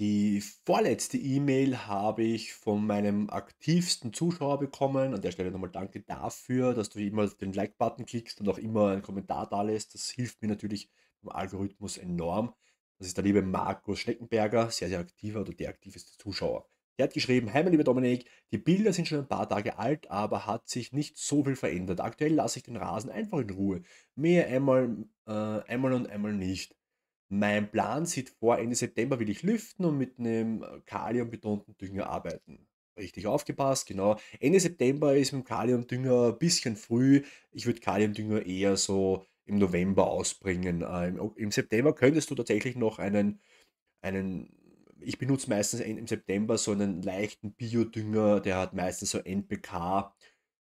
Die vorletzte E-Mail habe ich von meinem aktivsten Zuschauer bekommen. An der Stelle nochmal danke dafür, dass du immer den Like-Button klickst und auch immer einen Kommentar da lässt. Das hilft mir natürlich beim Algorithmus enorm. Das ist der liebe Markus Schneckenberger, sehr, sehr aktiver oder der aktiveste Zuschauer. Er hat geschrieben, hi mein lieber Dominik, die Bilder sind schon ein paar Tage alt, aber hat sich nicht so viel verändert. Aktuell lasse ich den Rasen einfach in Ruhe. Mehr einmal, äh, einmal und einmal nicht. Mein Plan sieht vor, Ende September will ich lüften und mit einem äh, kaliumbetonten Dünger arbeiten. Richtig aufgepasst, genau. Ende September ist mit dem Kaliumdünger ein bisschen früh. Ich würde Kaliumdünger eher so im November ausbringen. Äh, Im September könntest du tatsächlich noch einen, einen ich benutze meistens im September so einen leichten Biodünger, der hat meistens so NPK,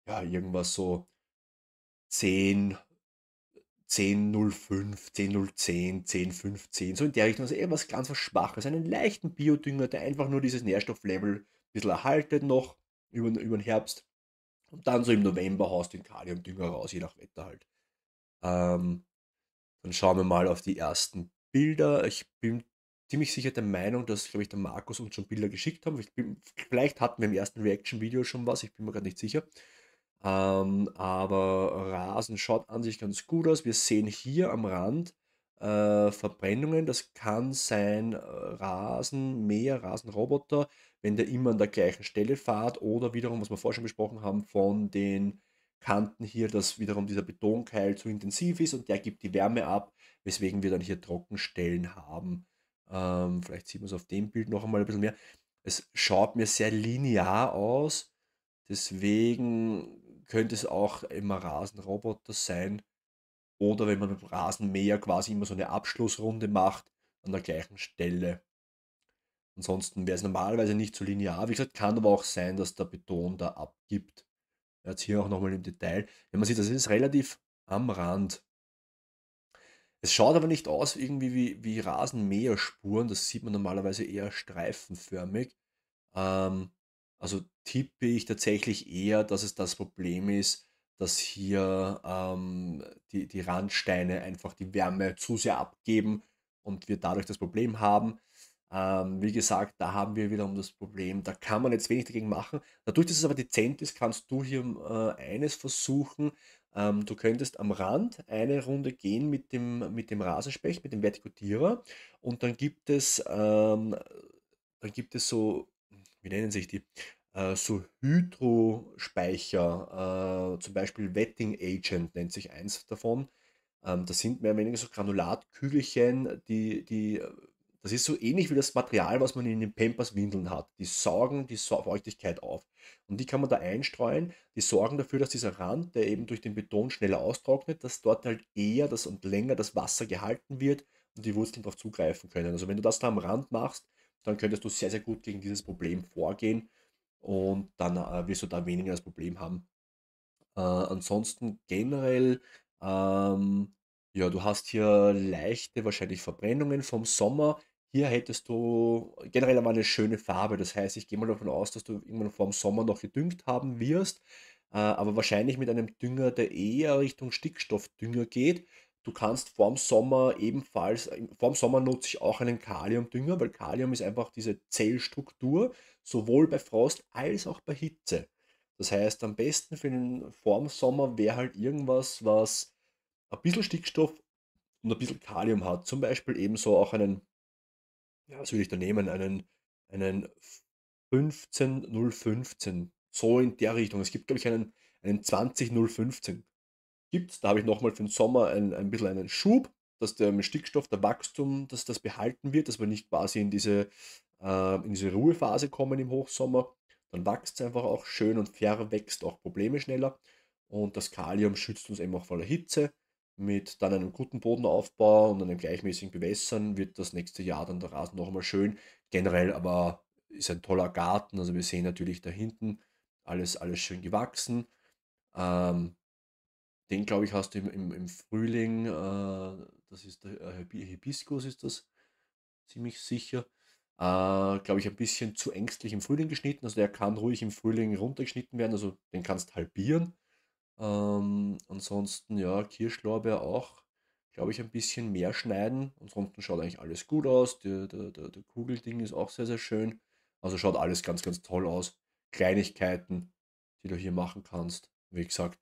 ja, irgendwas so 10, 10,05, 10,010, 10,15, so in der Richtung, also eher was ganz was Schwaches, einen leichten Biodünger, der einfach nur dieses Nährstofflevel ein bisschen erhaltet noch über, über den Herbst. Und dann so im November haust du den Kaliumdünger raus, je nach Wetter halt. Ähm, dann schauen wir mal auf die ersten Bilder. Ich bin ziemlich sicher der Meinung, dass, glaube ich, der Markus uns schon Bilder geschickt haben. Bin, vielleicht hatten wir im ersten Reaction-Video schon was, ich bin mir gerade nicht sicher. Ähm, aber Rasen schaut an sich ganz gut aus. Wir sehen hier am Rand äh, Verbrennungen. Das kann sein äh, Rasen, mehr Rasenroboter, wenn der immer an der gleichen Stelle fährt oder wiederum, was wir vorher schon besprochen haben, von den Kanten hier, dass wiederum dieser Betonkeil zu intensiv ist und der gibt die Wärme ab, weswegen wir dann hier Trockenstellen haben. Ähm, vielleicht sieht man es auf dem Bild noch einmal ein bisschen mehr. Es schaut mir sehr linear aus. Deswegen könnte es auch immer Rasenroboter sein. Oder wenn man mit Rasenmäher quasi immer so eine Abschlussrunde macht an der gleichen Stelle. Ansonsten wäre es normalerweise nicht so linear. Wie gesagt, kann aber auch sein, dass der Beton da abgibt. Jetzt hier auch nochmal im Detail. Wenn man sieht, das ist relativ am Rand. Es schaut aber nicht aus irgendwie wie, wie Rasenmäherspuren. Das sieht man normalerweise eher streifenförmig. Ähm, also tippe ich tatsächlich eher, dass es das Problem ist, dass hier ähm, die, die Randsteine einfach die Wärme zu sehr abgeben und wir dadurch das Problem haben. Ähm, wie gesagt, da haben wir wiederum das Problem, da kann man jetzt wenig dagegen machen. Dadurch, dass es aber dezent ist, kannst du hier äh, eines versuchen. Ähm, du könntest am Rand eine Runde gehen mit dem, mit dem Rasenspecht, mit dem Vertikutierer und dann gibt es, ähm, dann gibt es so wie nennen sich die, äh, so Hydrospeicher, äh, zum Beispiel Wetting Agent nennt sich eins davon. Ähm, das sind mehr oder weniger so Granulatkügelchen, die, die, äh, das ist so ähnlich wie das Material, was man in den Pampers-Windeln hat. Die saugen die Feuchtigkeit auf. Und die kann man da einstreuen. Die sorgen dafür, dass dieser Rand, der eben durch den Beton schneller austrocknet, dass dort halt eher das und länger das Wasser gehalten wird und die Wurzeln darauf zugreifen können. Also wenn du das da am Rand machst, dann könntest du sehr, sehr gut gegen dieses Problem vorgehen und dann äh, wirst du da weniger das Problem haben. Äh, ansonsten generell, ähm, ja, du hast hier leichte wahrscheinlich Verbrennungen vom Sommer. Hier hättest du generell einmal eine schöne Farbe. Das heißt, ich gehe mal davon aus, dass du irgendwann vor dem Sommer noch gedüngt haben wirst, äh, aber wahrscheinlich mit einem Dünger, der eher Richtung Stickstoffdünger geht. Du kannst vorm Sommer ebenfalls, vorm Sommer nutze ich auch einen Kaliumdünger, weil Kalium ist einfach diese Zellstruktur, sowohl bei Frost als auch bei Hitze. Das heißt, am besten für den vorm Sommer wäre halt irgendwas, was ein bisschen Stickstoff und ein bisschen Kalium hat. Zum Beispiel ebenso auch einen, ja, was würde ich da nehmen, einen, einen 15015. So in der Richtung. Es gibt, glaube ich, einen, einen 20015 gibt. Da habe ich nochmal für den Sommer ein, ein bisschen einen Schub, dass der Stickstoff, der Wachstum, dass das behalten wird, dass wir nicht quasi in diese, äh, in diese Ruhephase kommen im Hochsommer. Dann wächst es einfach auch schön und verwächst auch Probleme schneller. Und das Kalium schützt uns eben auch vor der Hitze. Mit dann einem guten Bodenaufbau und einem gleichmäßigen Bewässern wird das nächste Jahr dann der Rasen noch einmal schön. Generell aber ist ein toller Garten. Also wir sehen natürlich da hinten alles, alles schön gewachsen. Ähm, den, glaube ich, hast du im, im, im Frühling, äh, das ist der äh, Hibiskus, ist das ziemlich sicher. Äh, glaube ich, ein bisschen zu ängstlich im Frühling geschnitten. Also der kann ruhig im Frühling runtergeschnitten werden, also den kannst halbieren. Ähm, ansonsten, ja, Kirschlorbeer auch, glaube ich, ein bisschen mehr schneiden. Ansonsten schaut eigentlich alles gut aus. Der, der, der, der Kugelding ist auch sehr, sehr schön. Also schaut alles ganz, ganz toll aus. Kleinigkeiten, die du hier machen kannst. Wie gesagt,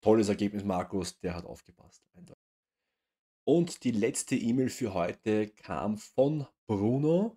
Tolles Ergebnis, Markus, der hat aufgepasst. Und die letzte E-Mail für heute kam von Bruno.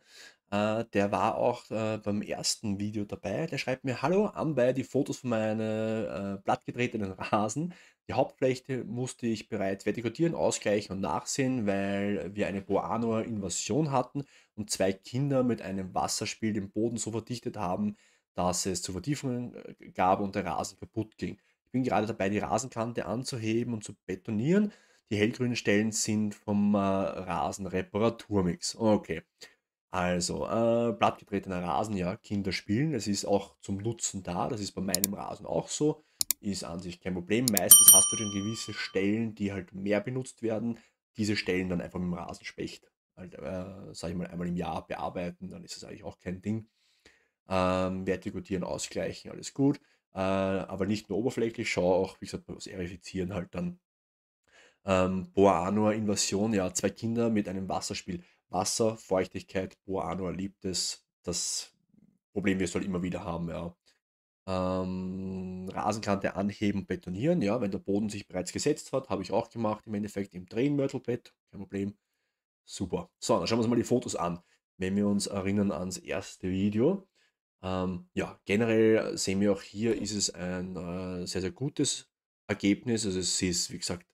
Äh, der war auch äh, beim ersten Video dabei. Der schreibt mir, hallo, anbei die Fotos von meinem äh, Rasen. Die Hauptfläche musste ich bereits vertikutieren, ausgleichen und nachsehen, weil wir eine Boanoer Invasion hatten und zwei Kinder mit einem Wasserspiel den Boden so verdichtet haben, dass es zu Vertiefungen äh, gab und der Rasen kaputt ging. Ich bin gerade dabei, die Rasenkante anzuheben und zu betonieren. Die hellgrünen Stellen sind vom äh, Rasenreparaturmix. Okay. Also, äh, plattgetretener Rasen, ja, Kinder spielen. Es ist auch zum Nutzen da. Das ist bei meinem Rasen auch so. Ist an sich kein Problem. Meistens hast du dann gewisse Stellen, die halt mehr benutzt werden. Diese Stellen dann einfach mit dem Rasenspecht, halt, äh, sag ich mal, einmal im Jahr bearbeiten. Dann ist das eigentlich auch kein Ding. Ähm, vertikutieren, ausgleichen, alles gut. Äh, aber nicht nur oberflächlich, schau auch, wie gesagt, das Erifizieren halt dann. Ähm, Boa Invasion, ja, zwei Kinder mit einem Wasserspiel. Wasser, Feuchtigkeit, Boa Anua liebt es. Das Problem wir du halt immer wieder haben, ja. Ähm, Rasenkante anheben, betonieren, ja, wenn der Boden sich bereits gesetzt hat, habe ich auch gemacht, im Endeffekt im Drehenmörtelbett, kein Problem. Super. So, dann schauen wir uns mal die Fotos an. Wenn wir uns erinnern ans erste Video, ähm, ja, generell sehen wir auch hier, ist es ein äh, sehr, sehr gutes Ergebnis. Also es ist, wie gesagt,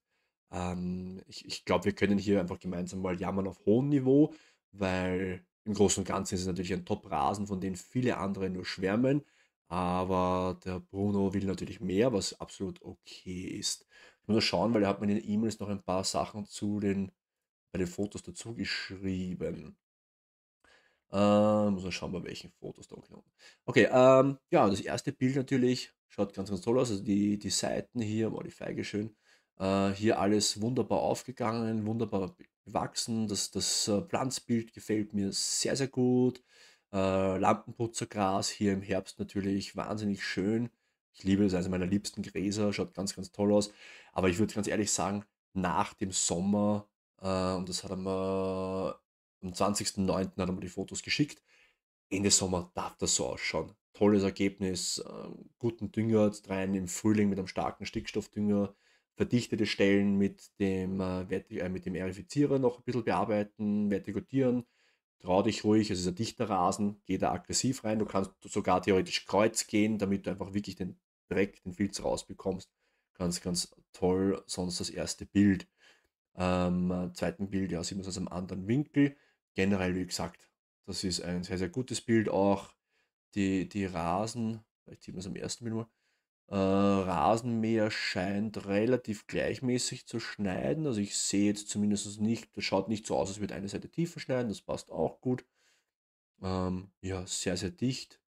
ähm, ich, ich glaube, wir können hier einfach gemeinsam mal jammern auf hohem Niveau, weil im Großen und Ganzen ist es natürlich ein Top-Rasen, von dem viele andere nur schwärmen. Aber der Bruno will natürlich mehr, was absolut okay ist. Ich muss noch schauen, weil er hat mir in den E-Mails noch ein paar Sachen zu den, bei den Fotos dazu geschrieben. Ähm, muss man schauen, bei welchen Fotos da unten. Okay, ähm, ja, das erste Bild natürlich schaut ganz, ganz toll aus. Also die, die Seiten hier, war die Feige schön. Äh, hier alles wunderbar aufgegangen, wunderbar bewachsen. Das, das äh, Pflanzbild gefällt mir sehr, sehr gut. Äh, Lampenputzergras hier im Herbst natürlich wahnsinnig schön. Ich liebe das, eines meiner liebsten Gräser, schaut ganz, ganz toll aus. Aber ich würde ganz ehrlich sagen, nach dem Sommer, äh, und das hat einmal am 20.09. hat er mir die Fotos geschickt. Ende Sommer darf das so ausschauen. Tolles Ergebnis, ähm, guten Dünger jetzt rein im Frühling mit einem starken Stickstoffdünger, verdichtete Stellen mit dem, äh, äh mit dem Aerifizierer noch ein bisschen bearbeiten, vertikutieren. Trau dich ruhig, es ist ein dichter Rasen, geh da aggressiv rein. Du kannst sogar theoretisch kreuz gehen, damit du einfach wirklich den Dreck, den Filz rausbekommst. Ganz, ganz toll, sonst das erste Bild. Ähm, äh, zweiten Bild, ja, sieht man es aus einem anderen Winkel generell, wie gesagt, das ist ein sehr, sehr gutes Bild. Auch die, die Rasen, vielleicht sieht man es am ersten Bild mal, äh, Rasenmäher scheint relativ gleichmäßig zu schneiden. Also ich sehe jetzt zumindest nicht, das schaut nicht so aus, als würde eine Seite tiefer schneiden, das passt auch gut. Ähm, ja, sehr, sehr dicht.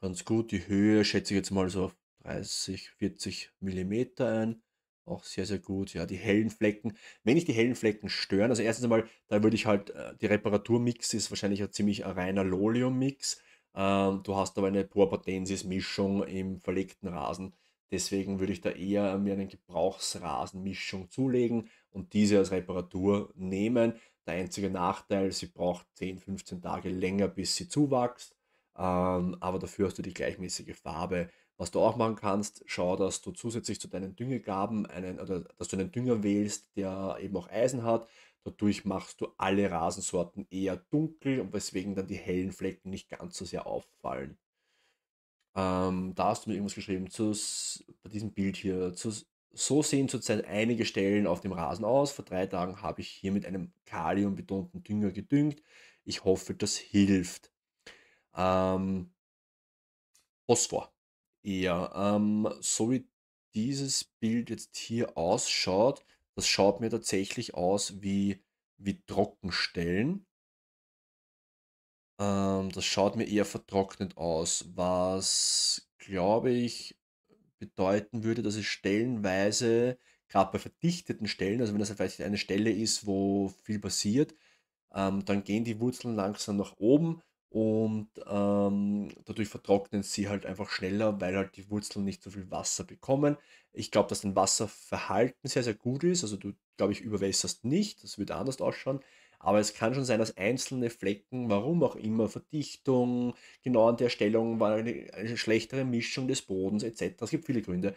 Ganz gut. Die Höhe schätze ich jetzt mal so auf 30, 40 mm ein. Auch sehr, sehr gut. Ja, die hellen Flecken. Wenn ich die hellen Flecken stören, also erstens einmal, da würde ich halt, äh, die Reparaturmix ist wahrscheinlich ein ziemlich reiner Lolium-Mix. Ähm, du hast aber eine Porpotensis-Mischung im verlegten Rasen. Deswegen würde ich da eher mir eine Gebrauchsrasenmischung zulegen und diese als Reparatur nehmen. Der einzige Nachteil, sie braucht 10, 15 Tage länger, bis sie zuwächst. Ähm, aber dafür hast du die gleichmäßige Farbe was du auch machen kannst, schau, dass du zusätzlich zu deinen Düngegaben einen, oder dass du einen Dünger wählst, der eben auch Eisen hat. Dadurch machst du alle Rasensorten eher dunkel und weswegen dann die hellen Flecken nicht ganz so sehr auffallen. Ähm, da hast du mir irgendwas geschrieben, zu, bei diesem Bild hier, zu, so sehen zurzeit einige Stellen auf dem Rasen aus. Vor drei Tagen habe ich hier mit einem kaliumbetonten Dünger gedüngt. Ich hoffe, das hilft. Ähm, Phosphor. Ja, ähm, so wie dieses Bild jetzt hier ausschaut, das schaut mir tatsächlich aus wie, wie Trockenstellen. Ähm, das schaut mir eher vertrocknet aus, was, glaube ich, bedeuten würde, dass es stellenweise, gerade bei verdichteten Stellen, also wenn das vielleicht eine Stelle ist, wo viel passiert, ähm, dann gehen die Wurzeln langsam nach oben und ähm, dadurch vertrocknen sie halt einfach schneller, weil halt die Wurzeln nicht so viel Wasser bekommen. Ich glaube, dass ein Wasserverhalten sehr, sehr gut ist. Also du, glaube ich, überwässerst nicht, das würde anders ausschauen. Aber es kann schon sein, dass einzelne Flecken, warum auch immer, Verdichtung, genau an der Stellung war eine, eine schlechtere Mischung des Bodens etc. Es gibt viele Gründe,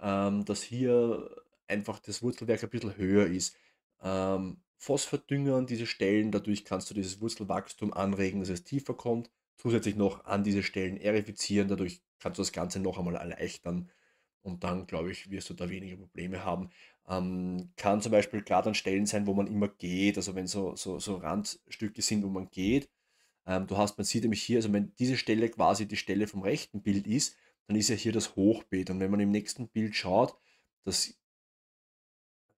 ähm, dass hier einfach das Wurzelwerk ein bisschen höher ist. Ähm, Phosphatdüngern diese Stellen. Dadurch kannst du dieses Wurzelwachstum anregen, dass es tiefer kommt. Zusätzlich noch an diese Stellen erifizieren. Dadurch kannst du das Ganze noch einmal erleichtern. Und dann, glaube ich, wirst du da weniger Probleme haben. Ähm, kann zum Beispiel gerade an Stellen sein, wo man immer geht, also wenn so, so, so Randstücke sind, wo man geht. Ähm, du hast, man sieht nämlich hier, also wenn diese Stelle quasi die Stelle vom rechten Bild ist, dann ist ja hier das Hochbeet. Und wenn man im nächsten Bild schaut, das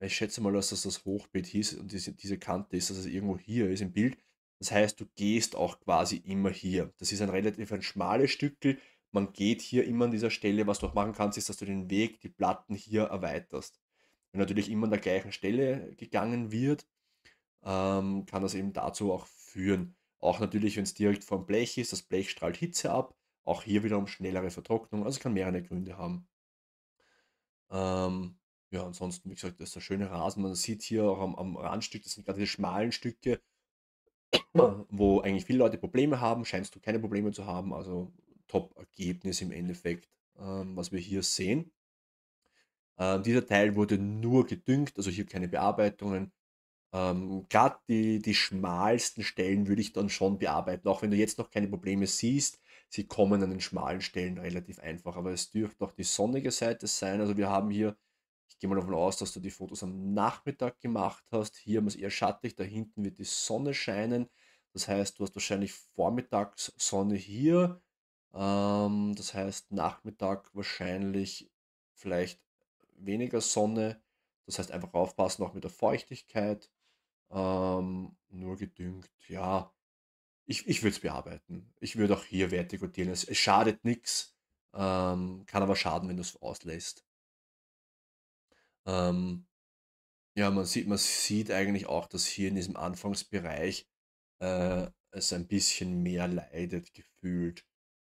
ich schätze mal, dass das das Hochbeet hieß und diese, diese Kante ist, dass es irgendwo hier ist im Bild. Das heißt, du gehst auch quasi immer hier. Das ist ein relativ ein schmales Stückel. Man geht hier immer an dieser Stelle. Was du auch machen kannst, ist, dass du den Weg, die Platten hier erweiterst. Wenn natürlich immer an der gleichen Stelle gegangen wird, ähm, kann das eben dazu auch führen. Auch natürlich, wenn es direkt vom Blech ist, das Blech strahlt Hitze ab. Auch hier wiederum schnellere Vertrocknung. Also kann mehrere Gründe haben. Ähm, ja, ansonsten, wie gesagt, das ist der schöne Rasen. Man sieht hier auch am, am Randstück, das sind gerade die schmalen Stücke, wo eigentlich viele Leute Probleme haben. Scheinst du keine Probleme zu haben. Also Top-Ergebnis im Endeffekt, ähm, was wir hier sehen. Ähm, dieser Teil wurde nur gedüngt, also hier keine Bearbeitungen. Ähm, Gerade die, die schmalsten Stellen würde ich dann schon bearbeiten, auch wenn du jetzt noch keine Probleme siehst. Sie kommen an den schmalen Stellen relativ einfach, aber es dürfte auch die sonnige Seite sein. Also wir haben hier ich gehe mal davon aus, dass du die Fotos am Nachmittag gemacht hast. Hier haben wir es eher schattig, da hinten wird die Sonne scheinen. Das heißt, du hast wahrscheinlich vormittags Sonne hier. Ähm, das heißt, Nachmittag wahrscheinlich vielleicht weniger Sonne. Das heißt, einfach aufpassen auch mit der Feuchtigkeit. Ähm, nur gedüngt, ja. Ich, ich würde es bearbeiten. Ich würde auch hier vertikutieren. Es, es schadet nichts. Ähm, kann aber schaden, wenn du es auslässt. Ähm, ja, man sieht, man sieht eigentlich auch, dass hier in diesem Anfangsbereich äh, es ein bisschen mehr leidet gefühlt.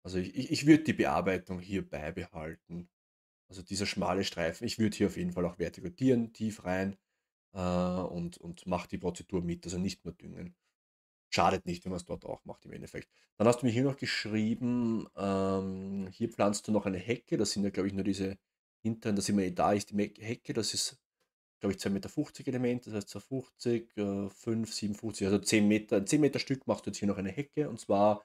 Also ich, ich, ich würde die Bearbeitung hier beibehalten. Also dieser schmale Streifen, ich würde hier auf jeden Fall auch vertikutieren, tief rein äh, und, und mache die Prozedur mit, also nicht nur düngen. Schadet nicht, wenn man es dort auch macht im Endeffekt. Dann hast du mir hier noch geschrieben, ähm, hier pflanzt du noch eine Hecke, das sind ja glaube ich nur diese Hintern, das immer eh da ist, die Hecke, das ist, glaube ich, 2,50 Meter Element, das heißt 2,50, 5, 57, also 10 Meter, 10 Meter Stück macht jetzt hier noch eine Hecke und zwar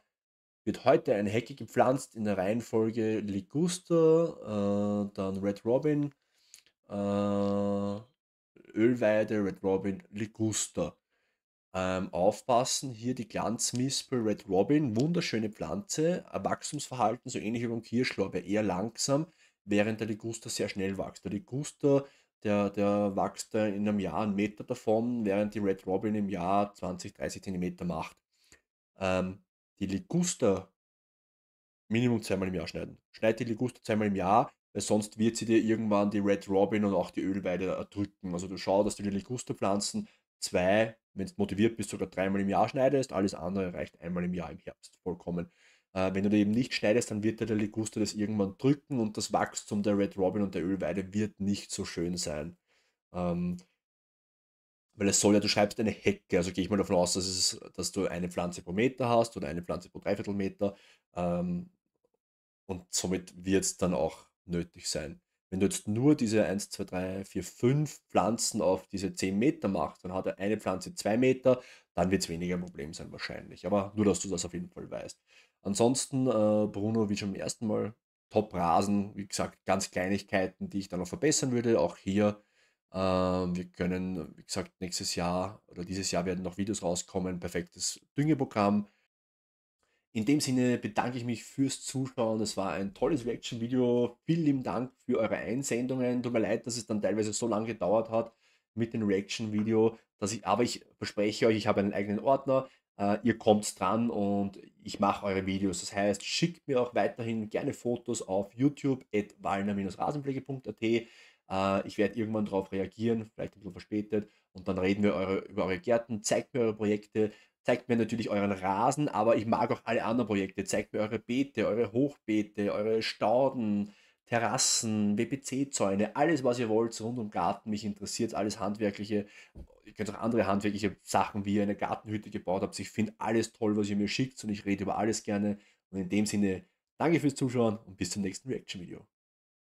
wird heute eine Hecke gepflanzt in der Reihenfolge Ligusta, äh, dann Red Robin, äh, Ölweide, Red Robin, Ligusta. Ähm, aufpassen, hier die Glanzmispel Red Robin, wunderschöne Pflanze, Wachstumsverhalten so ähnlich wie beim Kirschlorbeer, eher langsam, während der Liguster sehr schnell wächst. Der Liguster, der, der wächst in einem Jahr einen Meter davon, während die Red Robin im Jahr 20, 30 cm macht. Ähm, die Liguster Minimum zweimal im Jahr schneiden. Schneid die Liguster zweimal im Jahr, weil sonst wird sie dir irgendwann die Red Robin und auch die Ölweide erdrücken. Also du schau, dass du die Ligusterpflanzen zwei, wenn du motiviert bist, sogar dreimal im Jahr schneidest. Alles andere reicht einmal im Jahr im Herbst vollkommen. Äh, wenn du da eben nicht schneidest, dann wird der, der Liguster das irgendwann drücken und das Wachstum der Red Robin und der Ölweide wird nicht so schön sein. Ähm, weil es soll ja, du schreibst eine Hecke, also gehe ich mal davon aus, dass, es, dass du eine Pflanze pro Meter hast oder eine Pflanze pro Dreiviertelmeter ähm, und somit wird es dann auch nötig sein. Wenn du jetzt nur diese 1, 2, 3, 4, 5 Pflanzen auf diese 10 Meter machst, dann hat eine Pflanze 2 Meter, dann wird es weniger ein Problem sein wahrscheinlich. Aber nur, dass du das auf jeden Fall weißt. Ansonsten, äh, Bruno, wie schon im ersten Mal, top Rasen. Wie gesagt, ganz Kleinigkeiten, die ich dann noch verbessern würde. Auch hier, äh, wir können, wie gesagt, nächstes Jahr oder dieses Jahr werden noch Videos rauskommen. Perfektes Düngeprogramm. In dem Sinne bedanke ich mich fürs Zuschauen. Es war ein tolles Reaction-Video. Vielen lieben Dank für eure Einsendungen. Tut mir leid, dass es dann teilweise so lange gedauert hat mit dem Reaction-Video. Ich, aber ich verspreche euch, ich habe einen eigenen Ordner. Uh, ihr kommt dran und ich mache eure Videos. Das heißt, schickt mir auch weiterhin gerne Fotos auf YouTube at walner-rasenpflege.at. Uh, äh, ich werde irgendwann darauf reagieren, vielleicht ein bisschen verspätet. Und dann reden wir eure, über eure Gärten, zeigt mir eure Projekte, zeigt mir natürlich euren Rasen, aber ich mag auch alle anderen Projekte. Zeigt mir eure Beete, eure Hochbeete, eure Stauden, Terrassen, WPC-Zäune, alles, was ihr wollt, rund um Garten. Mich interessiert alles handwerkliche. Ihr könnt auch andere handwerkliche Sachen, wie ihr eine Gartenhütte gebaut habt. Ich finde alles toll, was ihr mir schickt und ich rede über alles gerne. Und in dem Sinne, danke fürs Zuschauen und bis zum nächsten Reaction-Video.